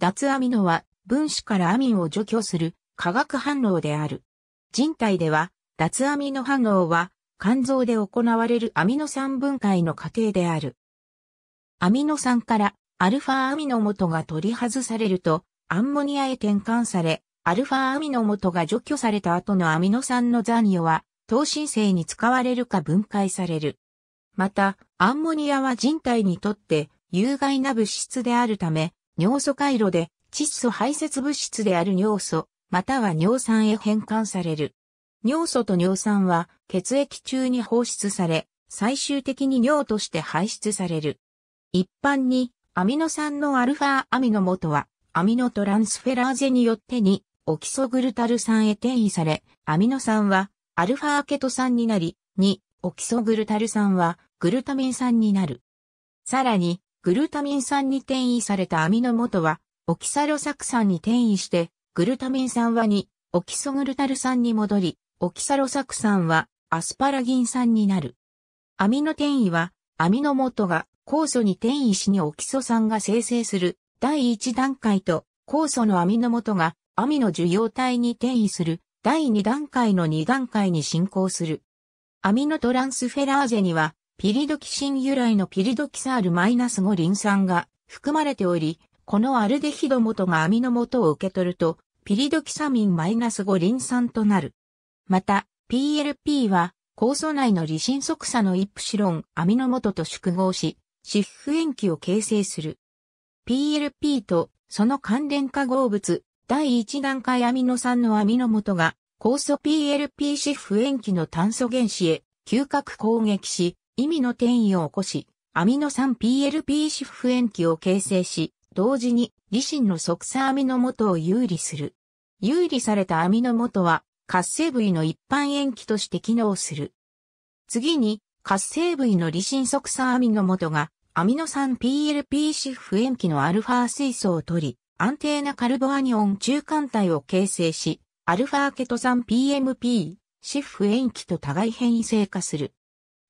脱アミノは分子からアミンを除去する化学反応である。人体では脱アミノ反応は肝臓で行われるアミノ酸分解の過程である。アミノ酸からアルファアミノ元が取り外されるとアンモニアへ転換され、アルファアミノ元が除去された後のアミノ酸の残余は糖新生に使われるか分解される。また、アンモニアは人体にとって有害な物質であるため、尿素回路で窒素排泄物質である尿素、または尿酸へ変換される。尿素と尿酸は血液中に放出され、最終的に尿として排出される。一般にアミノ酸のアルファアミノ元はアミノトランスフェラーゼによってにオキソグルタル酸へ転移され、アミノ酸はアルファアケト酸になり、2、オキソグルタル酸はグルタミン酸になる。さらに、グルタミン酸に転移されたアミノ元は、オキサロサク酸に転移して、グルタミン酸は2、オキソグルタル酸に戻り、オキサロサク酸はアスパラギン酸になる。アミノ転移は、アミノ元が酵素に転移しにオキソ酸が生成する第1段階と、酵素のアミノ元がアミノ受容体に転移する第2段階の2段階に進行する。アミノトランスフェラーゼにはピリドキシン由来のピリドキサール -5 リン酸が含まれており、このアルデヒド元がアミノ元を受け取ると、ピリドキサミン -5 リン酸となる。また、PLP は、酵素内のリシン即鎖のイプシロンアミノ元と縮合し、シッフ塩基を形成する。PLP とその関連化合物、第1段階アミノ酸のアミノ元が、酵素 PLP シフ塩基の炭素原子へ嗅覚攻撃し、意味の転移を起こし、アミノ酸 PLP シフ塩基を形成し、同時にリシンの即差アミノ元を有利する。有利されたアミノ元は活性部位の一般塩基として機能する。次に活性部位のリシン即差アミノ元がアミノ酸 PLP シフ塩基のアルファ水素を取り、安定なカルボアニオン中間体を形成し、アルファケト酸 PMP シフ塩基と互い変異性化する。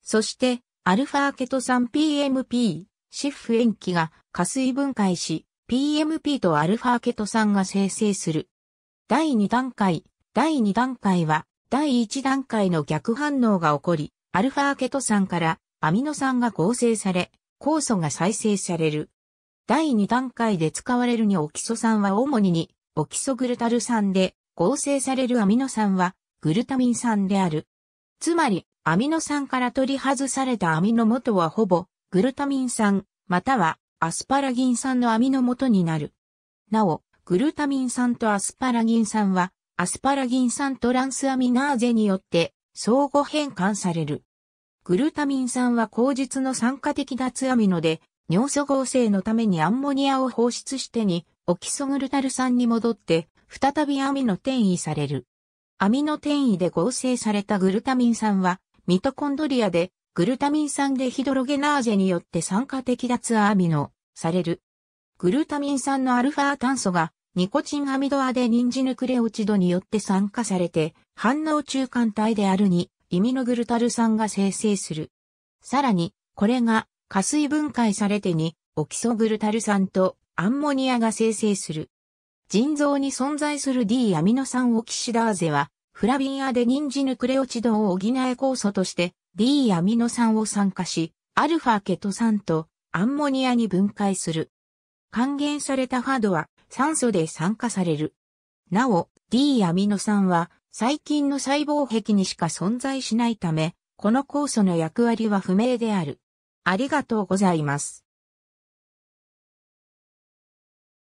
そして、アルファケト酸 PMP、シフ塩基が加水分解し、PMP とアルファケト酸が生成する。第2段階、第2段階は、第1段階の逆反応が起こり、アルファケト酸からアミノ酸が合成され、酵素が再生される。第2段階で使われるにオキソ酸は主ににオキソグルタル酸で、合成されるアミノ酸はグルタミン酸である。つまり、アミノ酸から取り外されたアミノ元はほぼ、グルタミン酸、または、アスパラギン酸のアミノ元になる。なお、グルタミン酸とアスパラギン酸は、アスパラギン酸トランスアミナーゼによって、相互変換される。グルタミン酸は口実の酸化的脱アミノで、尿素合成のためにアンモニアを放出してに、オキソグルタル酸に戻って、再びアミノ転移される。アミノ転移で合成されたグルタミン酸は、ミトコンドリアで、グルタミン酸でヒドロゲナーゼによって酸化的脱アミノ、される。グルタミン酸のアルファ炭素が、ニコチンアミドアデニンジヌクレオチドによって酸化されて、反応中間体であるに、イミノグルタル酸が生成する。さらに、これが、加水分解されてに、オキソグルタル酸とアンモニアが生成する。腎臓に存在する D アミノ酸オキシダーゼは、フラビンアデニンジヌクレオチドを補え酵素として D アミノ酸を酸化し、アルファケト酸とアンモニアに分解する。還元されたファドは酸素で酸化される。なお、D アミノ酸は細菌の細胞壁にしか存在しないため、この酵素の役割は不明である。ありがとうございます。